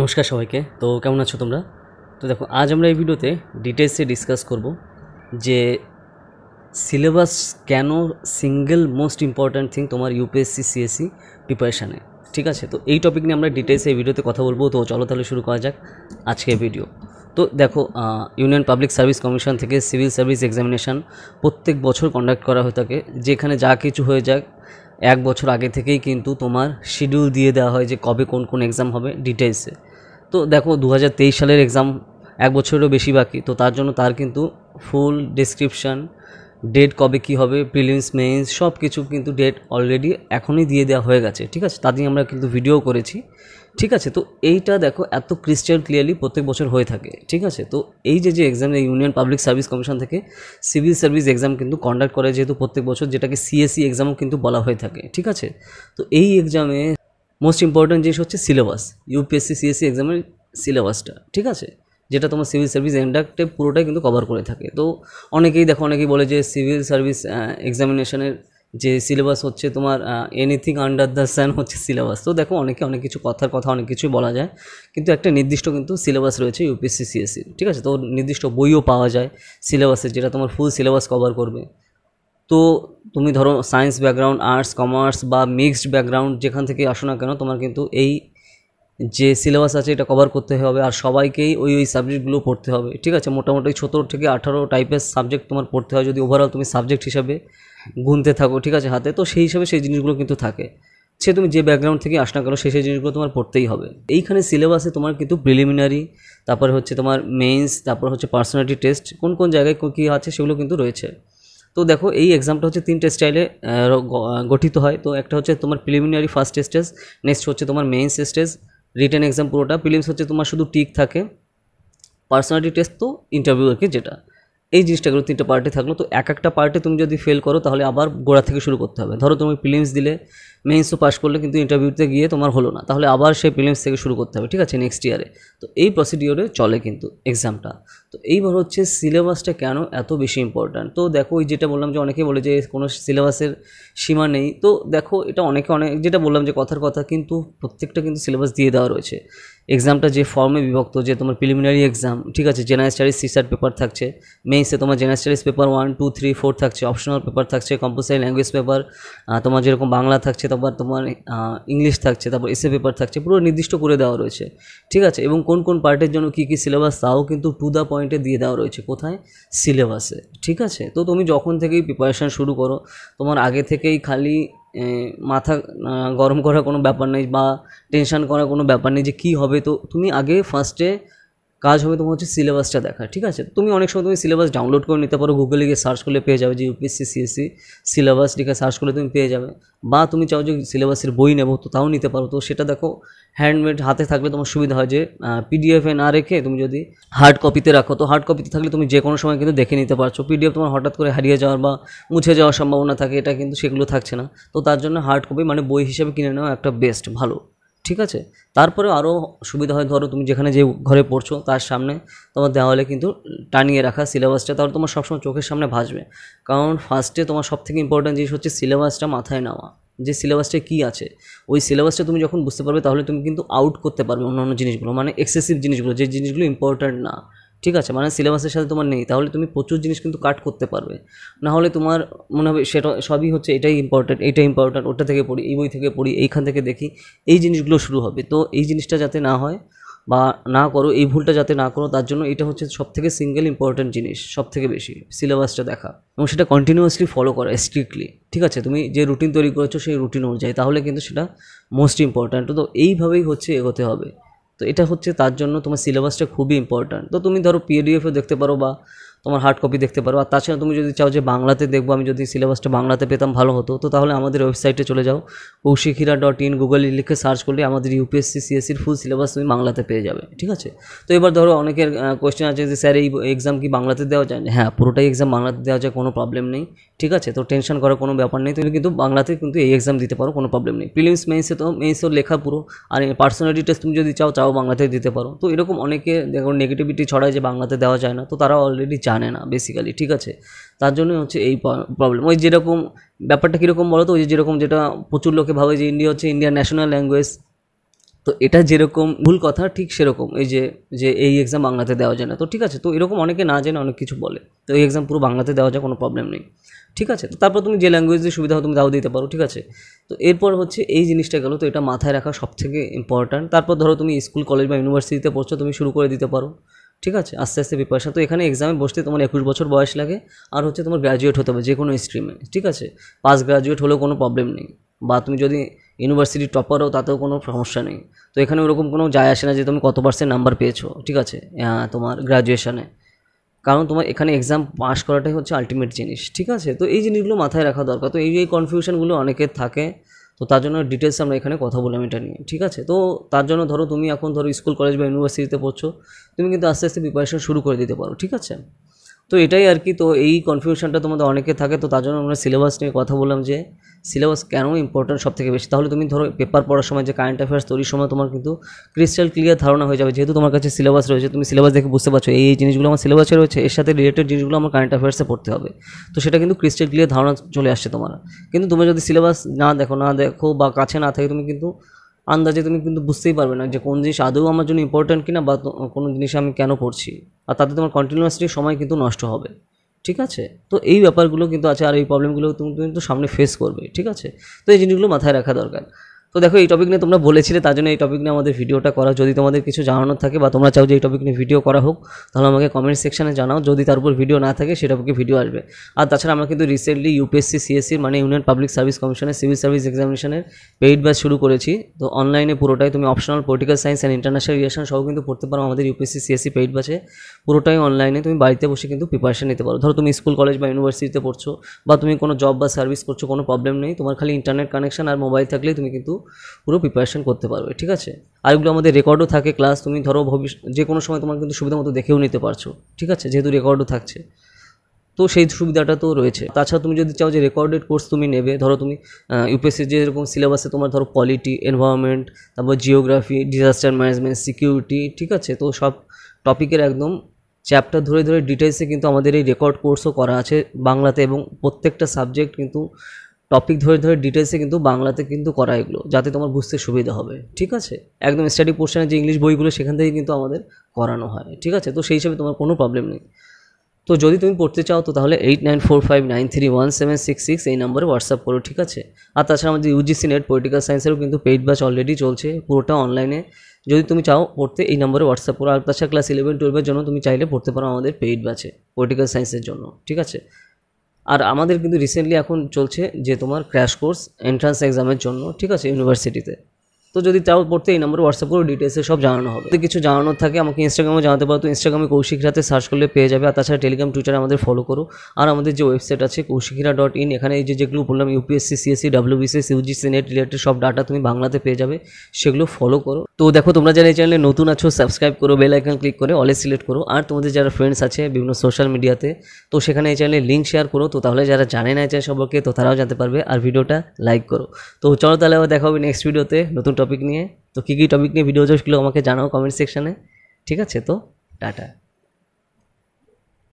নমস্কার সবাইকে তো কেমন আছো তোমরা তো দেখো আজ আমরা এই ভিডিওতে ডিটেলসে ডিসকাস করব যে সিলেবাস কেন সিঙ্গেল মোস্ট ইম্পর্ট্যান্ট থিং তোমার ইউপিএসসি সিএসসি প্রিপারেশানে ঠিক আছে তো এই টপিক নিয়ে আমরা ডিটেলসে এই ভিডিওতে কথা বলবো তো চলো তাহলে শুরু করা যাক আজকে ভিডিও তো দেখো ইউনিয়ন পাবলিক সার্ভিস কমিশন থেকে সিভিল সার্ভিস এক্সামিনেশান প্রত্যেক বছর কন্ডাক্ট করা হয়ে থাকে যেখানে যা কিছু হয়ে যাক এক বছর আগে থেকেই কিন্তু তোমার শিডিউল দিয়ে দেওয়া হয় যে কবে কোন কোন এক্সাম হবে ডিটেলসে তো দেখো দু সালের এক্সাম এক বছরেরও বেশি বাকি তো তার জন্য তার কিন্তু ফুল ডিসক্রিপশান ডেট কবে কি হবে প্রিলিমস মেইনস সব কিছু কিন্তু ডেট অলরেডি এখনই দিয়ে দেওয়া হয়ে গেছে ঠিক আছে তা আমরা কিন্তু ভিডিও করেছি ঠিক আছে তো এইটা দেখো এত ক্রিস্টাল ক্লিয়ারলি প্রত্যেক বছর হয়ে থাকে ঠিক আছে তো এই যে যে exam union public service commission থেকে সিভিল সার্ভিস এক্সাম কিন্তু কন্ডাক্ট করে যেহেতু প্রত্যেক বছর যেটাকে সিএসসি এক্সামও e কিন্তু বলা হয়ে থাকে ঠিক আছে তো এই এক্সামে মোস্ট ইম্পর্টেন্ট জিনিস হচ্ছে সিলেবাস ইউপিএসসি সিএসসি এক্সামের সিলেবাসটা ঠিক আছে যেটা তোমার সিভিল সার্ভিস এন্ডাক্টে পুরোটাই কিন্তু কভার করে থাকে তো অনেকেই দেখো অনেকেই বলে যে সিভিল সার্ভিস এক্সামিনেশনের যে সিলেবাস হচ্ছে তোমার এনিথিং আন্ডার দ্য স্যান হচ্ছে সিলেবাস তো দেখো অনেকে অনেক কিছু কথার কথা অনেক কিছুই বলা যায় কিন্তু একটা নির্দিষ্ট কিন্তু সিলেবাস রয়েছে ইউপিএসসি সিএসসি e, ঠিক আছে তো নির্দিষ্ট বইও পাওয়া যায় সিলেবাসের যেটা তোমার ফুল সিলেবাস কভার করবে তো তুমি ধরো সায়েন্স ব্যাকগ্রাউন্ড আর্টস কমার্স বা মিক্সড ব্যাকগ্রাউন্ড যেখান থেকে আসো না কেন তোমার কিন্তু এই যে সিলেবাস আছে এটা কভার করতে হবে আর সবাইকেই ওই ওই সাবজেক্টগুলো পড়তে হবে ঠিক আছে মোটামুটি সতেরো থেকে আঠারো টাইপের সাবজেক্ট তোমার পড়তে হয় যদি ওভারঅল তুমি সাবজেক্ট হিসাবে গুনতে থাকো ঠিক আছে হাতে তো সেই হিসাবে সেই জিনিসগুলো কিন্তু থাকে সে তুমি যে ব্যাকগ্রাউন্ড থেকে আস না সেই সেই জিনিসগুলো তোমার পড়তেই হবে এইখানে সিলেবাসে তোমার কিন্তু প্রিলিমিনারি তারপরে হচ্ছে তোমার মেইনস তারপর হচ্ছে পার্সোনালিটি টেস্ট কোন কোন জায়গায় কী আছে সেগুলো কিন্তু রয়েছে তো দেখো এই এক্সামটা হচ্ছে তিনটে স্টাইলে গঠিত হয় তো একটা হচ্ছে তোমার প্রিলিমিনারি ফার্স্ট স্টেজ নেক্সট হচ্ছে তোমার মেইন স্টেজ রিটার্ন এক্সাম পুরোটা প্রিলিমস হচ্ছে তোমার শুধু টিক থাকে পার্সোনালিটি টেস্ট তো ইন্টারভিউ আর কি যেটা এই জিনিসটা গেলো তিনটে পার্টি থাকলো তো এক একটা পার্টি তুমি যদি ফেল করো তাহলে আবার গোড়া থেকে শুরু করতে হবে ধরো তুমি প্রিলিমস দিলে মেইনসও পাস করলে কিন্তু ইন্টারভিউতে গিয়ে তোমার হলো না তাহলে আবার সেই প্রিলিমস থেকে শুরু করতে হবে ঠিক আছে নেক্সট ইয়ারে তো এই প্রসিডিওরে চলে কিন্তু এক্সামটা তো এইবার হচ্ছে সিলেবাসটা কেন এত বেশি ইম্পর্ট্যান্ট তো দেখো ওই যেটা বললাম যে অনেকে বলে যে কোনো সিলেবাসের সীমা নেই তো দেখো এটা অনেকে অনেক যেটা বললাম যে কথার কথা কিন্তু প্রত্যেকটা কিন্তু সিলেবাস দিয়ে দেওয়া রয়েছে এক্সামটা যে ফর্মে বিভক্ত যে তোমার প্রিলিমিনারি এক্সাম ঠিক আছে জেনারেল স্টাডিজ সিসার পেপার থাকছে মেইসে তোমার general studies paper one two three four থাকছে অপশনাল পেপার থাকছে কম্পালসারি ল্যাঙ্গুয়েজ পেপার তোমার যেরকম বাংলা থাকছে তারপর তোমার ইংলিশ থাকছে তারপর এসে পেপার থাকছে পুরো নির্দিষ্ট করে দেওয়া রয়েছে ঠিক আছে এবং কোন কোন পার্টের জন্য কী কী সিলেবাস তাও কিন্তু টু দ্য পয়েন্টে দিয়ে দেওয়া রয়েছে কোথায় সিলেবাসে ঠিক আছে তো তুমি যখন থেকেই প্রিপারেশান শুরু করো তোমার আগে থেকেই খালি মাথা গরম করার কোনো ব্যাপার নেই বা টেনশান করার কোনো ব্যাপার নেই যে কী হবে তো তুমি আগে ফার্স্টে কাজ হবে তোমার হচ্ছে সিলেবাসটা দেখা ঠিক আছে তুমি অনেক সময় তুমি সিলেবাস ডাউনলোড করে নিতে পারো গুগলে গিয়ে সার্চ করলে পেয়ে যাবে যে ইউপিএসসি সিএসসি সিলেবাস লিখে সার্চ করলে তুমি পেয়ে যাবে বা তুমি চাও যে সিলেবাসের বই নেবো তো তাও নিতে পারো তো সেটা দেখো হ্যান্ডমেড হাতে থাকলে তোমার সুবিধা হয় যে পিডিএফে না রেখে তুমি যদি হার্ড কপিতে রাখো তো হার্ড কপিতে থাকলে তুমি যে কোনো সময় কিন্তু দেখে নিতে পারছো পিডিএফ তোমার হঠাৎ করে হারিয়ে যাওয়ার বা মুছে যাওয়ার সম্ভাবনা থাকে এটা কিন্তু সেগুলো থাকছে না তো তার জন্য হার্ড কপি মানে বই হিসেবে কিনে নেওয়া একটা বেস্ট ভালো ঠিক আছে তারপরে আরও সুবিধা হয় ধরো তুমি যেখানে যে ঘরে পড়ছো তার সামনে তোমার দেওয়ালে কিন্তু টানিয়ে রাখা সিলেবাসটা তাহলে তোমার সবসময় চোখের সামনে ভাসবে কারণ ফার্স্টে তোমার সব থেকে ইম্পর্টেন্ট জিনিস হচ্ছে সিলেবাসটা মাথায় নেওয়া যে সিলেবাসটা কী আছে ওই সিলেবাসটা তুমি যখন বুঝতে পারবে তাহলে তুমি কিন্তু আউট করতে পারবে অন্যান্য জিনিসগুলো মানে এক্সেসিভ জিনিসগুলো যে জিনিসগুলো ইম্পর্ট্যান্ট না ঠিক আছে মানে সিলেবাসের সাথে তোমার নেই তাহলে তুমি প্রচুর জিনিস কিন্তু কাট করতে পারবে না হলে তোমার মনে হবে সেটা সবই হচ্ছে এটাই ইম্পর্ট্যান্ট এটা ইম্পর্ট্যান্ট ওটা থেকে পড়ি এই বই থেকে পড়ি এইখান থেকে দেখি এই জিনিসগুলো শুরু হবে তো এই জিনিসটা যাতে না হয় বা না করো এই ভুলটা যাতে না করো তার জন্য এটা হচ্ছে সব থেকে সিঙ্গেল ইম্পর্ট্যান্ট জিনিস সব থেকে বেশি সিলেবাসটা দেখা এবং সেটা কন্টিনিউয়াসলি ফলো করা স্ট্রিক্টলি ঠিক আছে তুমি যে রুটিন তৈরি করেছো সেই রুটিন অনুযায়ী তাহলে কিন্তু সেটা মোস্ট ইম্পর্ট্যান্ট তো এইভাবেই হচ্ছে এগোতে হবে তো এটা হচ্ছে তার জন্য তোমার সিলেবাসটা খুবই ইম্পর্ট্যান্ট তো তুমি ধরো পিডিএফও দেখতে পারো বা তোমার হার্ড কপি দেখতে পারো আর তাছাড়া তুমি যদি চাও যে বাংলাতে দেখবো আমি যদি সিলেবাসটা বাংলাতে পেতাম ভালো হতো তো তাহলে আমাদের ওয়েবসাইটে চলে যাও কৌশিকিরা ডট ইন গুগলে লিখে সার্চ করলে আমাদের ইউপিএসসি সিএসসির ফুল সিলেবাস তুমি বাংলাতে পেয়ে যাবে ঠিক আছে তো এবার ধরো অনেকের কোয়েশ্চেন আছে যে স্যার এই এক্সাম কি বাংলাতে দেওয়া যায় হ্যাঁ পুরোটাই এক্সাম বাংলাতে দেওয়া যায় কোনো প্রবলেম নেই ঠিক আছে তো টেনশন করার কোনো ব্যাপার নেই তুমি কিন্তু বাংলাতে কিন্তু এই এক্সাম দিতে পারো কোনো প্রবলেম নেই প্রিলিমস মেন্সে তো মেইনসেও লেখা পুরো আর পার্সোনালিটি টেস্ট তুমি যদি চাও চাও বাংলাতে দিতে পারো তো এরকম অনেকে দেখো নেগেটিভিটি ছড়ায় যে বাংলাতে দেওয়া যায় না তো তারা অলরেডি জানে না বেসিক্যালি ঠিক আছে তার জন্য হচ্ছে এই প্রবলেম ওই যেরকম ব্যাপারটা কীরকম বলো তো ওই যেরকম যেটা প্রচুর লোকে ভাবে যে ইন্ডিয়া হচ্ছে ইন্ডিয়ান ন্যাশনাল ল্যাঙ্গুয়েজ তো এটা যেরকম ভুল কথা ঠিক সেরকম এই যে যে এই এক্সাম বাংলাতে দেওয়া যায় না তো ঠিক আছে তো এরকম অনেকে না জানে অনেক কিছু বলে তো এই এক্সাম পুরো বাংলাতে দেওয়া যায় কোনো প্রবলেম নেই ঠিক আছে তো তারপর তুমি যে ল্যাঙ্গুয়েজের সুবিধা তুমি দাও দিতে পারো ঠিক আছে তো এরপর হচ্ছে এই জিনিসটা গেলো তো এটা মাথায় রাখা সবথেকে ইম্পর্ট্যান্ট তারপর ধরো তুমি স্কুল কলেজ বা ইউনিভার্সিটিতে পড়ছো তুমি শুরু করে দিতে পারো ঠিক আছে আস্তে আস্তে প্রিপারেশান তো এখানে এক্সামে বসতে তোমার একুশ বছর বয়স লাগে আর হচ্ছে তোমার গ্র্যাজুয়েট হতে হবে যে কোনো স্ট্রিমে ঠিক আছে পাস গ্র্যাজুয়েট হলেও কোনো প্রবলেম নেই বা তুমি যদি ইউনিভার্সিটি টপার হও তাতেও কোনো সমস্যা নেই তো এখানে ওরকম কোনো যায় আসে না যে তুমি কত পার্সেন্ট নাম্বার পেয়েছো ঠিক আছে তোমার গ্র্যাজুয়েশানে কারণ তোমার এখানে এক্সাম পাস করাটাই হচ্ছে আলটিমেট জিনিস ঠিক আছে তো এই জিনিসগুলো মাথায় রাখা দরকার তো এই এই কনফিউশনগুলো অনেকের থাকে তো তার জন্য ডিটেলস আমরা এখানে কথা বললাম এটা নিয়ে ঠিক আছে তো তার জন্য ধরো তুমি এখন ধরো স্কুল কলেজ বা ইউনিভার্সিটিতে পড়ছো তুমি কিন্তু আস্তে আস্তে প্রিপারেশন শুরু করে দিতে পারো ঠিক আছে তো এটাই আর কি তো এই কনফিউশনটা তোমাদের অনেকে থাকে তো তার জন্য আমরা সিলেবাস নিয়ে কথা বললাম যে সিলেবাস কেন ইম্পর্ট্যান্ট সব থেকে বেশি তাহলে তুমি ধরো পেপার পড়ার সময় যে কারেন্ট অ্যাফেয়ার্স তৈরির সময় তোমার কিন্তু ক্রিস্টাল ক্লিয়ার ধারণা হয়ে যাবে যেহেতু তোমার কাছে সিলেবাস রয়েছে তুমি সিলেবাস দেখে বুঝতে পারছো এই জিনিসগুলো আমার সিলেবাসে রয়েছে এর সাথে রিলেটেড জিনিসগুলো আমার কারেন্ট অ্যাফেয়ার্সে পড়তে হবে তো সেটা কিন্তু ক্রিস্টাল ক্লিয়ার ধারণা চলে আসছে তোমার কিন্তু তুমি যদি সিলেবাস না দেখো না দেখো বা কাছে না থাকে তুমি কিন্তু আন্দাজে তুমি কিন্তু বুঝতেই পারবে না যে কোন জিনিস আদৌ আমার জন্য ইম্পর্ট্যান্ট কিনা বা কোনো জিনিস আমি কেন পড়ছি আর তাতে তোমার কন্টিনিউয়াসলি সময় কিন্তু নষ্ট হবে ঠিক আছে তো এই ব্যাপারগুলো কিন্তু আছে আর এই প্রবলেমগুলো তুমি তুমি সামনে ফেস করবে ঠিক আছে তো এই জিনিসগুলো মাথায় রাখা দরকার তো দেখো এই টপিক নিয়ে তোমরা বলেছিলে তার জন্য এই টপিক নিয়ে আমাদের ভিডিওটা করা যদি তোমাদের কিছু জানানোর থাকে বা তোমরা চাও যে এই টপিক নিয়ে ভিডিও করা হোক তাহলে আমাকে কমেন্ট সেকশানে জানাও যদি তার উপর ভিডিও না থাকে সেটা টপিকে ভিডিও আসবে আর তাছাড়া আমরা কিন্তু রিসেন্টলি ইউপিএসসি সিএসসির মানে ইউনিয়ন পাবলিক সার্ভিস কমিশনের সিভিল সার্ভিস এক্সামিনেশনের পেইড ব্যাচ শুরু করেছি তো অনলাইনে পুরোটাই তুমি optional political science and international relation সহ কিন্তু পড়তে পারো আমাদের ইউপিএসসি সিএসসি পেইড ব্যাচে পুরোটাই অনলাইনে তুমি বাড়িতে বসে কিন্তু প্রিপারেশন নিতে পারো ধরো তুমি স্কুল কলেজ বা ইউনিভার্সিটিতে পড়ছো বা তুমি কোনো জব বা সার্ভিস করছো কোনো প্রবলেম নেই তোমার খালি ইন্টারনেট কানেকশন আর মোবাইল থাকলেই তুমি কিন্তু পুরো প্রিপারেশান করতে পারবে ঠিক আছে আর এগুলো আমাদের রেকর্ডও থাকে ক্লাস তুমি ধরো ভবিষ্যৎ যে কোনো সময় তোমার কিন্তু সুবিধা মতো দেখেও নিতে পারছো ঠিক আছে যেহেতু রেকর্ডও থাকছে তো সেই সুবিধাটা তো রয়েছে তাছাড়া তুমি যদি চাও যে রেকর্ডেড কোর্স তুমি নেবে ধরো তুমি ইউপিএসসি যেরকম সিলেবাসে তোমার ধরো পলিটি এনভায়রনমেন্ট তারপর জিওগ্রাফি ডিজাস্টার ম্যানেজমেন্ট সিকিউরিটি ঠিক আছে তো সব টপিকের একদম চ্যাপ্টার ধরে ধরে ডিটেলসে কিন্তু আমাদের এই রেকর্ড কোর্সও করা আছে বাংলাতে এবং প্রত্যেকটা সাবজেক্ট কিন্তু টপিক ধরে ধরে ডিটেলসে কিন্তু বাংলাতে কিন্তু করা এগুলো যাতে তোমার বুঝতে সুবিধা হবে ঠিক আছে একদম স্টাডি পোর্শনে যে ইংলিশ বইগুলো সেখান থেকে কিন্তু আমাদের করানো হয় ঠিক আছে তো সেই হিসাবে তোমার কোনো প্রবলেম নেই তো যদি তুমি পড়তে চাও তো তাহলে eight nine four five nine three one seven six six এই নম্বরে হোয়াটসঅ্যাপ করো ঠিক আছে আর তাছাড়া আমাদের ইউজিসি নেট পলিটিক্যাল সায়েন্সেরও কিন্তু পেইড ব্যাচ অলরেডি চলছে পুরোটা অনলাইনে যদি তুমি চাও পড়তে এই নম্বরে হোয়াটসঅ্যাপ করো আর তাছাড়া ক্লাস ইলেভেন টুয়েলভের জন্য তুমি চাইলে পড়তে পারো আমাদের পেইড ব্যাচে পলিটিক্যাল সায়েন্সের জন্য ঠিক আছে আর আমাদের কিন্তু রিসেন্টলি এখন চলছে যে তোমার ক্র্যাশ কোর্স এন্ট্রান্স এক্সামের জন্য ঠিক আছে ইউনিভার্সিটিতে তো যদি তাও পড়তে এই নম্বরে হোয়াটসঅ্যাপ করে ডিটেলসে সব জানানো হবে যদি কিছু জানানোর থাকে আমাকে ইনস্টাগ্রামে জানাতে পারো তো ইনস্টাগ্রামে কৌশিক রাতে সার্চ করলে পেয়ে যাবে আর তাছাড়া টেলিগ্রাম টুইটারে আমাদের ফলো করো আর আমাদের যে ওয়েবসাইট আছে কৌশিকিরা ডট ইন এখানে এই যে যেগুলো বললাম UPSC CSE WBCS UGC NET related সব ডাটা তুমি বাংলাতে পেয়ে যাবে সেগুলো ফলো করো তো দেখো তোমরা যারা এই চ্যানেলে নতুন আছো সাবস্ক্রাইব করো বেল আইকন ক্লিক করে অলে সিলেক্ট করো আর তোমাদের যারা ফ্রেন্ডস আছে বিভিন্ন সোশ্যাল মিডিয়াতে তো সেখানে এই চ্যানেলে লিঙ্ক শেয়ার করো তো তাহলে যারা জানে না এই চ্যানেল সম্পর্কে তো তারাও জানতে পারবে আর ভিডিওটা লাইক করো তো চলো তাহলে আবার দেখা হবে নেক্সট ভিডিওতে নতুন টপিক নিয়ে তো কী কী টপিক নিয়ে ভিডিও হচ্ছে আমাকে জানাও কমেন্ট সেকশানে ঠিক আছে তো টাটা